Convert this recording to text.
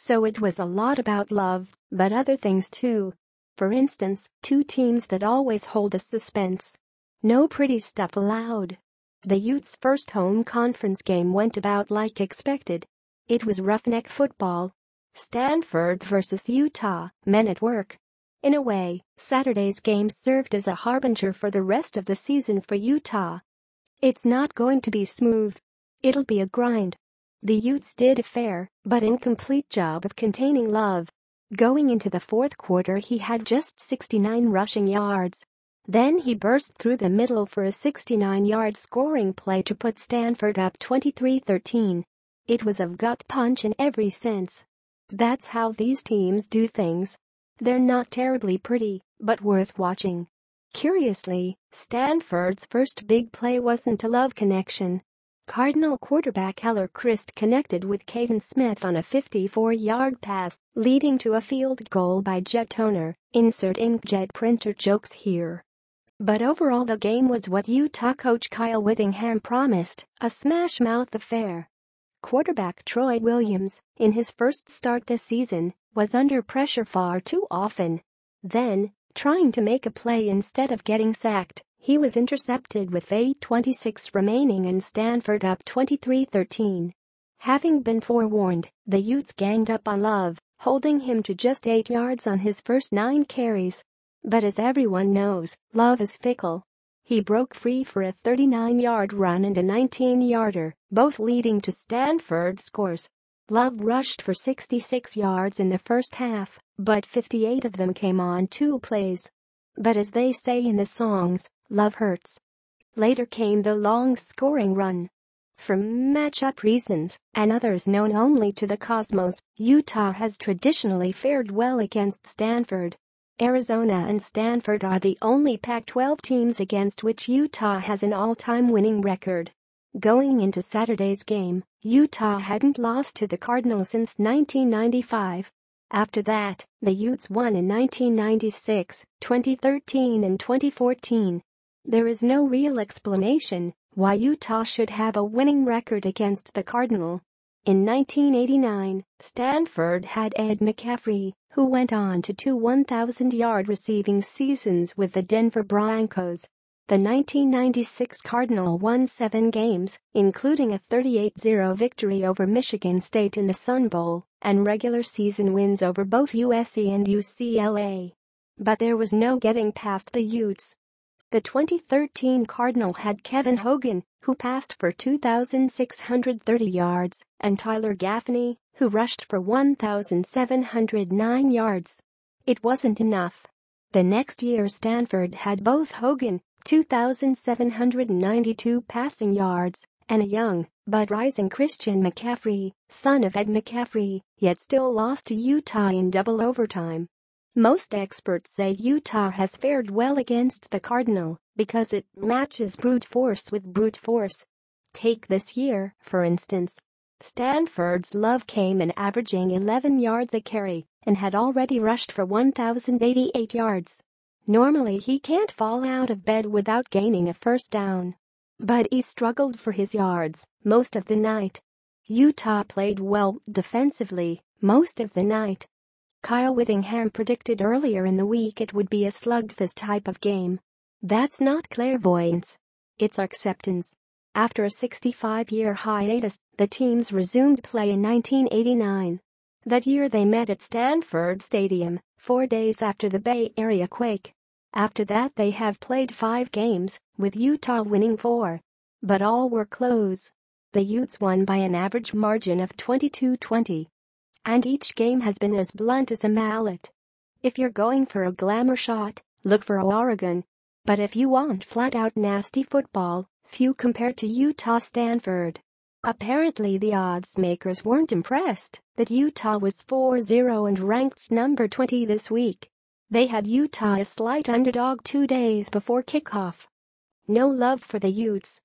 So it was a lot about love, but other things too. For instance, two teams that always hold a suspense. No pretty stuff allowed. The Utes' first home conference game went about like expected. It was roughneck football. Stanford versus Utah, men at work. In a way, Saturday's game served as a harbinger for the rest of the season for Utah. It's not going to be smooth. It'll be a grind. The Utes did a fair, but incomplete job of containing Love. Going into the fourth quarter he had just 69 rushing yards. Then he burst through the middle for a 69-yard scoring play to put Stanford up 23-13. It was of gut punch in every sense. That's how these teams do things. They're not terribly pretty, but worth watching. Curiously, Stanford's first big play wasn't a love connection. Cardinal quarterback Heller Christ connected with Caden Smith on a 54-yard pass, leading to a field goal by Jet Toner, insert inkjet printer jokes here. But overall the game was what Utah coach Kyle Whittingham promised, a smash-mouth affair. Quarterback Troy Williams, in his first start this season, was under pressure far too often. Then, trying to make a play instead of getting sacked, he was intercepted with 8.26 remaining and Stanford up 23-13. Having been forewarned, the Utes ganged up on Love, holding him to just 8 yards on his first 9 carries. But as everyone knows, Love is fickle. He broke free for a 39-yard run and a 19-yarder, both leading to Stanford scores. Love rushed for 66 yards in the first half, but 58 of them came on two plays. But as they say in the songs, Love hurts. Later came the long scoring run. For matchup reasons, and others known only to the cosmos, Utah has traditionally fared well against Stanford. Arizona and Stanford are the only Pac-12 teams against which Utah has an all-time winning record. Going into Saturday's game, Utah hadn't lost to the Cardinals since 1995. After that, the Utes won in 1996, 2013 and 2014. There is no real explanation why Utah should have a winning record against the Cardinal. In 1989, Stanford had Ed McCaffrey, who went on to two 1,000-yard receiving seasons with the Denver Broncos. The 1996 Cardinal won seven games, including a 38-0 victory over Michigan State in the Sun Bowl and regular season wins over both USC and UCLA. But there was no getting past the Utes. The 2013 Cardinal had Kevin Hogan, who passed for 2,630 yards, and Tyler Gaffney, who rushed for 1,709 yards. It wasn't enough. The next year Stanford had both Hogan, 2,792 passing yards, and a young, but rising Christian McCaffrey, son of Ed McCaffrey, yet still lost to Utah in double overtime. Most experts say Utah has fared well against the Cardinal because it matches brute force with brute force. Take this year, for instance. Stanford's Love came in averaging 11 yards a carry and had already rushed for 1,088 yards. Normally he can't fall out of bed without gaining a first down. But he struggled for his yards most of the night. Utah played well defensively most of the night. Kyle Whittingham predicted earlier in the week it would be a slugfest type of game. That's not clairvoyance. It's acceptance. After a 65-year hiatus, the teams resumed play in 1989. That year they met at Stanford Stadium, four days after the Bay Area quake. After that they have played five games, with Utah winning four. But all were close. The Utes won by an average margin of 22-20 and each game has been as blunt as a mallet. If you're going for a glamour shot, look for Oregon. But if you want flat-out nasty football, few compare to Utah Stanford. Apparently the odds makers weren't impressed that Utah was 4-0 and ranked number 20 this week. They had Utah a slight underdog two days before kickoff. No love for the Utes,